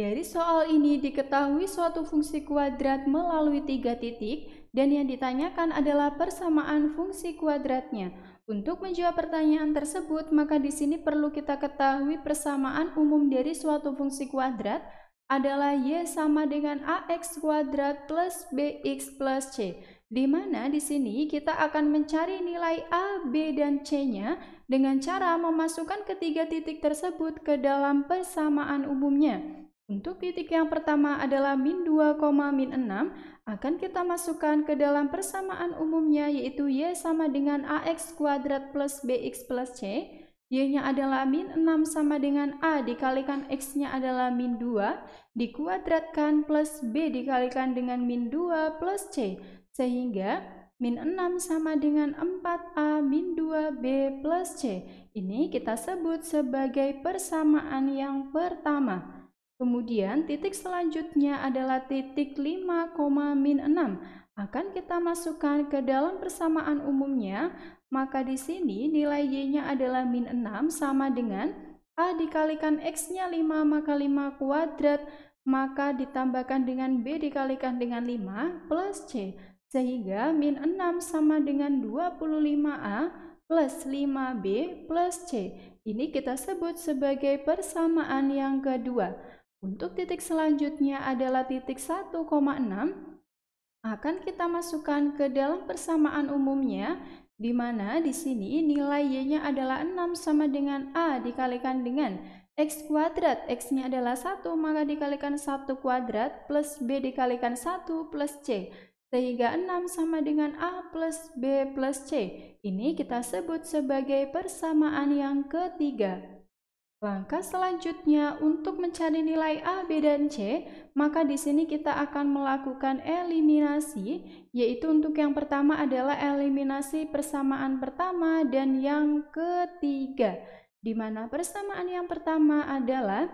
Dari soal ini diketahui suatu fungsi kuadrat melalui tiga titik dan yang ditanyakan adalah persamaan fungsi kuadratnya. Untuk menjawab pertanyaan tersebut, maka di sini perlu kita ketahui persamaan umum dari suatu fungsi kuadrat adalah Y sama dengan AX kuadrat plus BX plus C. Di mana di sini kita akan mencari nilai A, B, dan C-nya dengan cara memasukkan ketiga titik tersebut ke dalam persamaan umumnya. Untuk titik yang pertama adalah min 2, min 6 akan kita masukkan ke dalam persamaan umumnya yaitu Y sama dengan AX kuadrat plus BX plus C. Y-nya adalah min 6 sama dengan A dikalikan X-nya adalah min 2 dikuadratkan plus B dikalikan dengan min 2 plus C. Sehingga min 6 sama dengan 4A min 2B plus C. Ini kita sebut sebagai persamaan yang pertama. Kemudian titik selanjutnya adalah titik 5, min 6. Akan kita masukkan ke dalam persamaan umumnya, maka di sini nilai Y-nya adalah min 6 sama dengan A dikalikan X-nya 5 maka 5 kuadrat, maka ditambahkan dengan B dikalikan dengan 5 plus C. Sehingga min 6 sama dengan 25A plus 5B plus C. Ini kita sebut sebagai persamaan yang kedua. Untuk titik selanjutnya adalah titik 1,6 akan kita masukkan ke dalam persamaan umumnya di mana di sini nilai y-nya adalah 6 sama dengan a dikalikan dengan x kuadrat x-nya adalah 1 maka dikalikan 1 kuadrat plus b dikalikan 1 plus c sehingga 6 sama dengan A plus B plus C. Ini kita sebut sebagai persamaan yang ketiga. Langkah selanjutnya untuk mencari nilai A, B, dan C, maka di sini kita akan melakukan eliminasi, yaitu untuk yang pertama adalah eliminasi persamaan pertama dan yang ketiga, di mana persamaan yang pertama adalah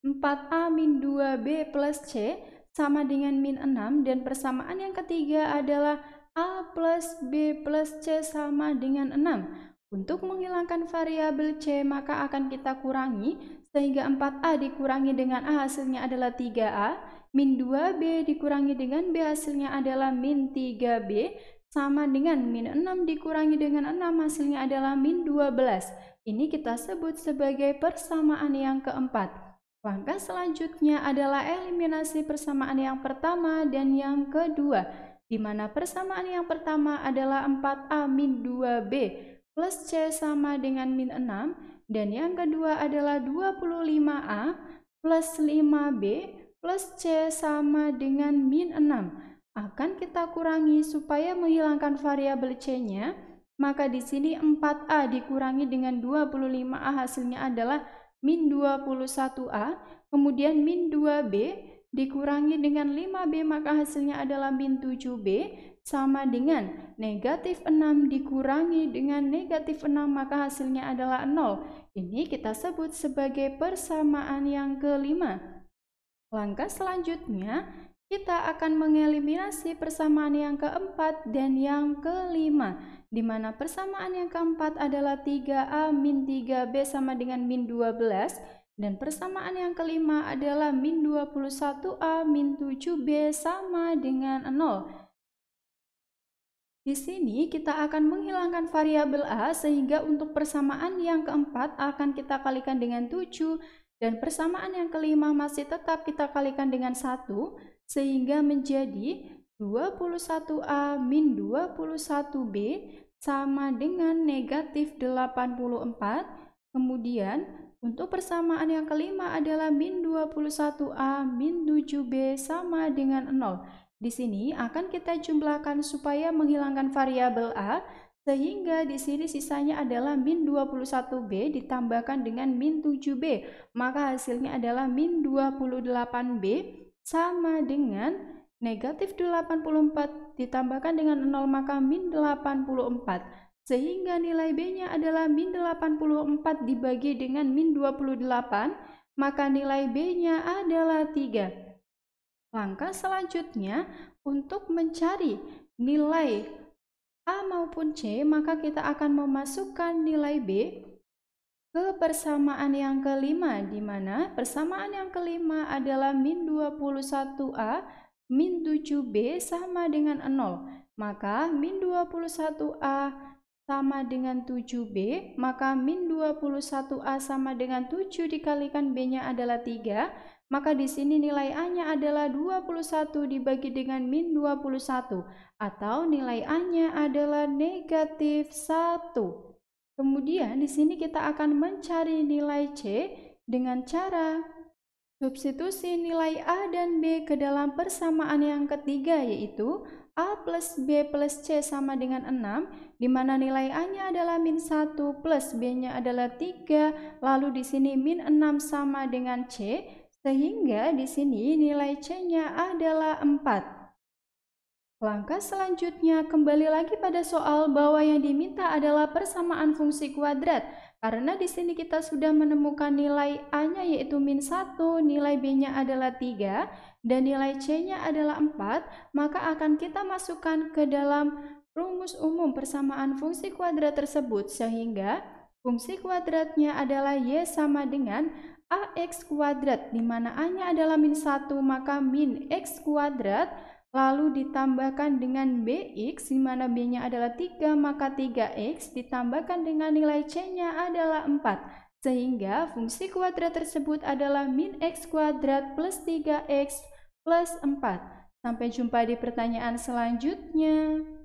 4A min 2B plus C sama dengan min 6 dan persamaan yang ketiga adalah A plus B plus C sama dengan 6. Untuk menghilangkan variabel C, maka akan kita kurangi sehingga 4A dikurangi dengan A hasilnya adalah 3A, min 2B dikurangi dengan B hasilnya adalah min 3B, sama dengan min 6 dikurangi dengan 6 hasilnya adalah min 12. Ini kita sebut sebagai persamaan yang keempat. Langkah selanjutnya adalah eliminasi persamaan yang pertama dan yang kedua, di mana persamaan yang pertama adalah 4A min 2B, plus C sama dengan min 6 dan yang kedua adalah 25A plus 5B plus C sama dengan min 6 akan kita kurangi supaya menghilangkan variabel C-nya maka di sini 4A dikurangi dengan 25A hasilnya adalah min 21A kemudian min 2B dikurangi dengan 5B maka hasilnya adalah min 7B sama dengan negatif 6 dikurangi dengan negatif 6 maka hasilnya adalah 0. Ini kita sebut sebagai persamaan yang kelima. Langkah selanjutnya, kita akan mengeliminasi persamaan yang keempat dan yang kelima, di mana persamaan yang keempat adalah 3A min 3B sama dengan min 12, dan persamaan yang kelima adalah min 21A min 7B sama dengan 0. Di sini kita akan menghilangkan variabel A sehingga untuk persamaan yang keempat akan kita kalikan dengan 7 dan persamaan yang kelima masih tetap kita kalikan dengan 1 sehingga menjadi 21A min 21B sama dengan negatif 84 kemudian untuk persamaan yang kelima adalah min 21A min 7B sama dengan 0. Di sini akan kita jumlahkan supaya menghilangkan variabel A sehingga di sini sisanya adalah min 21B ditambahkan dengan min 7B. Maka hasilnya adalah min 28B sama dengan negatif 84 ditambahkan dengan 0 maka min 84 sehingga nilai B-nya adalah min 84 dibagi dengan min 28, maka nilai B-nya adalah 3. Langkah selanjutnya, untuk mencari nilai A maupun C, maka kita akan memasukkan nilai B ke persamaan yang kelima, di mana persamaan yang kelima adalah min 21A min 7B sama dengan 0. Maka min 21A sama dengan 7B, maka min 21A sama dengan 7 dikalikan B-nya adalah 3, maka di sini nilai A-nya adalah 21 dibagi dengan min 21, atau nilai A-nya adalah negatif 1. Kemudian di sini kita akan mencari nilai C dengan cara substitusi nilai A dan B ke dalam persamaan yang ketiga yaitu A plus B plus C sama dengan 6, di mana nilai A-nya adalah min 1 plus B-nya adalah 3, lalu di sini min 6 sama dengan C, sehingga di sini nilai C-nya adalah 4. Langkah selanjutnya kembali lagi pada soal bahwa yang diminta adalah persamaan fungsi kuadrat. Karena di sini kita sudah menemukan nilai A-nya yaitu min 1, nilai B-nya adalah 3, dan nilai C-nya adalah 4, maka akan kita masukkan ke dalam rumus umum persamaan fungsi kuadrat tersebut sehingga fungsi kuadratnya adalah Y sama dengan AX kuadrat, di mana A-nya adalah min 1, maka min X kuadrat lalu ditambahkan dengan bx di mana b-nya adalah 3 maka 3x ditambahkan dengan nilai c-nya adalah 4 sehingga fungsi kuadrat tersebut adalah min x kuadrat plus 3x plus 4 sampai jumpa di pertanyaan selanjutnya